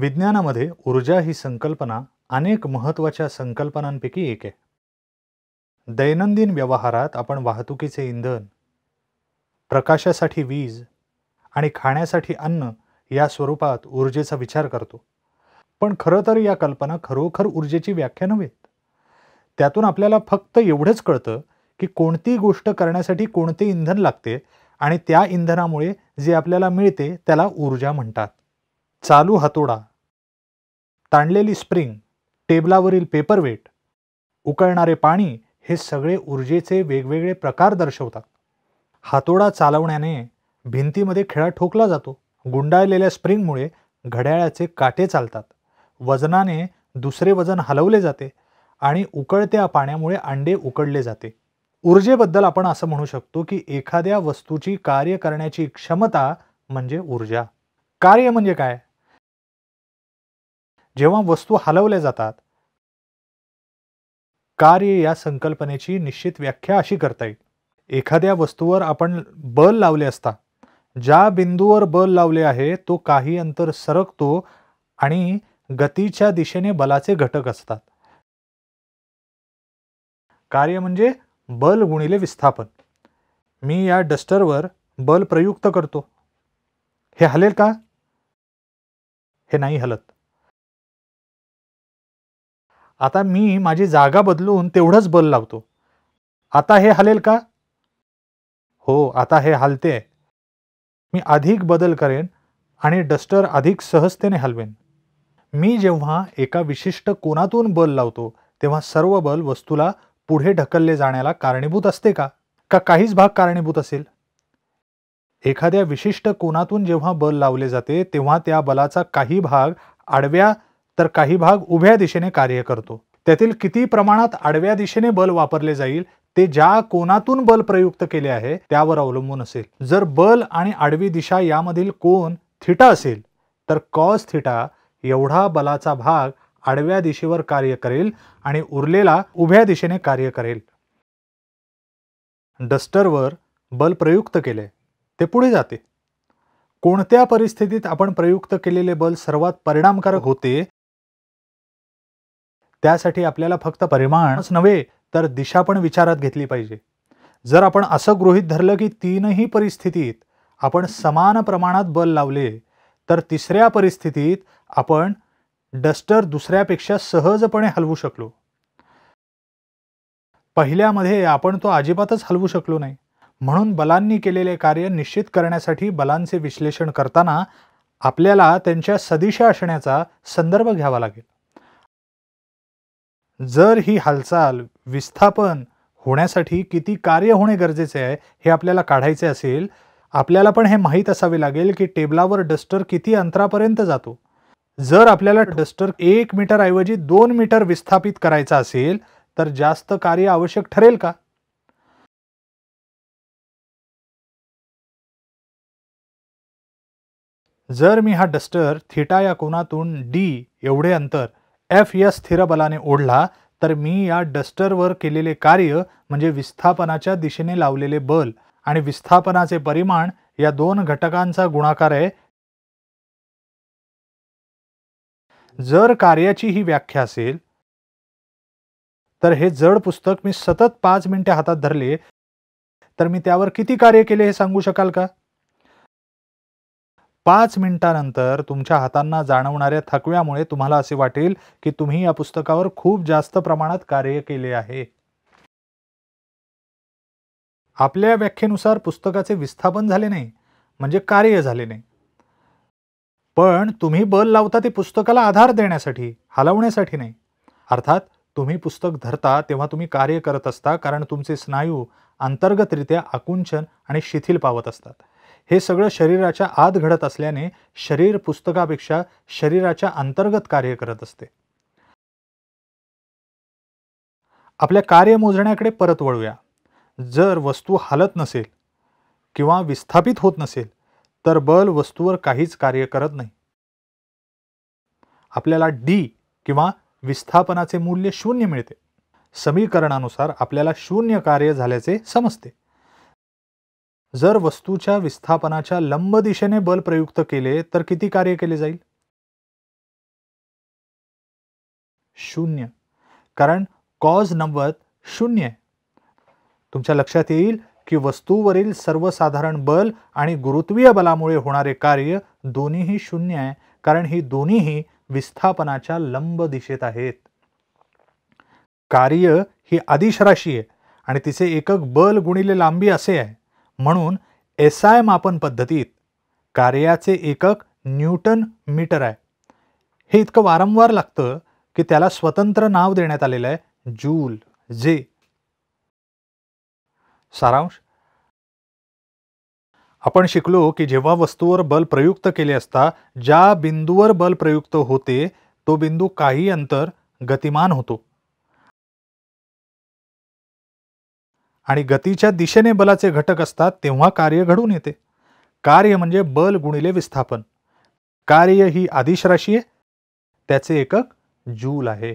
विज्ञानामध्ये ऊर्जा ही संकल्पना अनेक महत्त्वाच्या संकल्पनांपैकी एक आहे दैनंदिन व्यवहारात आपण वाहतुकीचे इंधन प्रकाशासाठी वीज आणि खाण्यासाठी अन्न या स्वरूपात ऊर्जेचा विचार करतो पण खरं तर या कल्पना खरोखर ऊर्जेची व्याख्या नव्हेत त्यातून आपल्याला फक्त एवढंच कळतं की कोणती गोष्ट करण्यासाठी कोणते इंधन लागते आणि त्या इंधनामुळे जे आपल्याला मिळते त्याला ऊर्जा म्हणतात चालू हातोडा ताणलेली स्प्रिंग टेबलावरील पेपरवेट उकळणारे पाणी हे सगळे ऊर्जेचे वेगवेगळे प्रकार दर्शवतात हातोडा चालवण्याने भिंतीमध्ये खेळा ठोकला जातो गुंडाळलेल्या स्प्रिंगमुळे घड्याळाचे काटे चालतात वजनाने दुसरे वजन हलवले जाते आणि उकळत्या पाण्यामुळे अंडे उकडले जाते ऊर्जेबद्दल आपण असं म्हणू शकतो की एखाद्या वस्तूची कार्य करण्याची क्षमता म्हणजे ऊर्जा कार्य म्हणजे काय जेव्हा वस्तू हलवल्या जातात कार्य या संकल्पनेची निश्चित व्याख्या अशी करता येईल एखाद्या वस्तूवर आपण बल लावले असता ज्या बिंदूवर बल लावले आहे तो काही अंतर सरकतो आणि गतीच्या दिशेने बलाचे घटक असतात कार्य म्हणजे बल गुणिले विस्थापन मी या डस्टरवर बल प्रयुक्त करतो हे हलेल का हे नाही हलत आता मी माझी जागा बदलून तेवढंच बल लावतो आता हे हलेल का हो आता हे हालते मी अधिक बदल करेन आणि डस्टर अधिक सहजतेने हलवेन मी जेव्हा एका विशिष्ट कोनातून बल लावतो तेव्हा सर्व बल वस्तूला पुढे ढकलले जाण्याला कारणीभूत असते का का काहीच भाग कारणीभूत असेल एखाद्या विशिष्ट कोनातून जेव्हा बल लावले जाते तेव्हा त्या बलाचा काही भाग आडव्या तर काही भाग उभ्या दिशेने कार्य करतो त्यातील किती प्रमाणात आडव्या दिशेने बल वापरले जाईल ते ज्या कोनातून बल प्रयुक्त केले आहे त्यावर अवलंबून असेल जर बल आणि आडवी दिशा यामधील कोण थिटा असेल तर कॉस थिटा एवढा बलाचा भाग आडव्या दिशेवर कार्य करेल आणि उरलेला उभ्या दिशेने कार्य करेल डस्टरवर बल प्रयुक्त केले ते पुढे जाते कोणत्या परिस्थितीत आपण प्रयुक्त केलेले बल सर्वात परिणामकारक होते त्यासाठी आपल्याला फक्त परिमाणच नव्हे तर दिशा पण विचारात घेतली पाहिजे जर आपण असं गृहीत धरलं की तीनही परिस्थितीत आपण समान प्रमाणात बल लावले तर तिसऱ्या परिस्थितीत आपण डस्टर दुसऱ्यापेक्षा सहजपणे हलवू शकलो पहिल्यामध्ये आपण तो अजिबातच हलवू शकलो नाही म्हणून बलांनी केलेले कार्य निश्चित करण्यासाठी बलांचे विश्लेषण करताना आपल्याला त्यांच्या सदिशा असण्याचा संदर्भ घ्यावा लागेल जर ही हालचाल विस्थापन होण्यासाठी किती कार्य होणे गरजेचे आहे हे आपल्याला काढायचे असेल आपल्याला पण हे माहीत असावे लागेल की टेबलावर डस्टर किती अंतरापर्यंत जातो जर आपल्याला डस्टर एक मीटरऐवजी दोन मीटर विस्थापित करायचा असेल तर जास्त कार्य आवश्यक ठरेल का जर मी हा डस्टर थिटा या कोनातून डी एवढे अंतर एफ या स्थिर बलाने ओढला तर मी या डस्टरवर केलेले कार्य म्हणजे विस्थापनाच्या दिशेने लावलेले बल आणि विस्थापनाचे परिमाण या दोन घटकांचा गुणाकार आहे जर कार्याची ही व्याख्या असेल तर हे जड पुस्तक मी सतत पाच मिनिटे हातात धरले तर मी त्यावर किती कार्य केले हे सांगू शकाल का पाच मिनिटानंतर तुमच्या हातांना जाणवणाऱ्या थकव्यामुळे तुम्हाला असे वाटेल की तुम्ही या पुस्तकावर खूप जास्त प्रमाणात कार्य केले आहे आपल्या व्याख्येनुसार पुस्तकाचे विस्थापन झाले नाही म्हणजे कार्य झाले नाही पण तुम्ही बल लावता ते पुस्तकाला आधार देण्यासाठी हलवण्यासाठी नाही अर्थात तुम्ही पुस्तक धरता तेव्हा तुम्ही कार्य करत असता कारण तुमचे स्नायू अंतर्गतरित्या आकुंचन आणि शिथिल पावत असतात हे सगळं शरीराच्या आत घडत असल्याने शरीर पुस्तकापेक्षा शरीराच्या अंतर्गत कार्य करत असते आपल्या कार्य मोजण्याकडे परत वळूया जर वस्तू हालत नसेल किंवा विस्थापित होत नसेल तर बल वस्तूवर काहीच कार्य करत नाही आपल्याला डी किंवा विस्थापनाचे मूल्य शून्य मिळते समीकरणानुसार आपल्याला शून्य कार्य झाल्याचे समजते जर वस्तूच्या विस्थापनाच्या लंब दिशेने बल प्रयुक्त केले तर किती कार्य केले जाईल शून्य कारण कॉज नव्वद शून्य तुमच्या लक्षात येईल की वस्तूवरील सर्वसाधारण बल आणि गुरुत्वीय बलामुळे होणारे कार्य दोन्हीही शून्य आहे कारण ही दोन्हीही विस्थापनाच्या लंब दिशेत आहेत कार्य ही आदिश राशी आहे आणि तिचे एकक बल गुणिले लांबी असे आहे म्हणून एस आय मापन पद्धतीत कार्याचे एकक न्यूटन मीटर आहे हे इतकं वारंवार लागतं की त्याला स्वतंत्र नाव देण्यात आलेलं आहे जूल जे सारांश आपण शिकलो की जेव्हा वस्तूवर बल प्रयुक्त केले असता ज्या बिंदूवर बल प्रयुक्त होते तो बिंदू काही अंतर गतिमान होतो आणि गतीच्या दिशेने बलाचे घटक असतात तेव्हा कार्य घडून येते कार्य म्हणजे बल गुणिले विस्थापन कार्य ही आदिश राशी आहे त्याचे एकक जूल आहे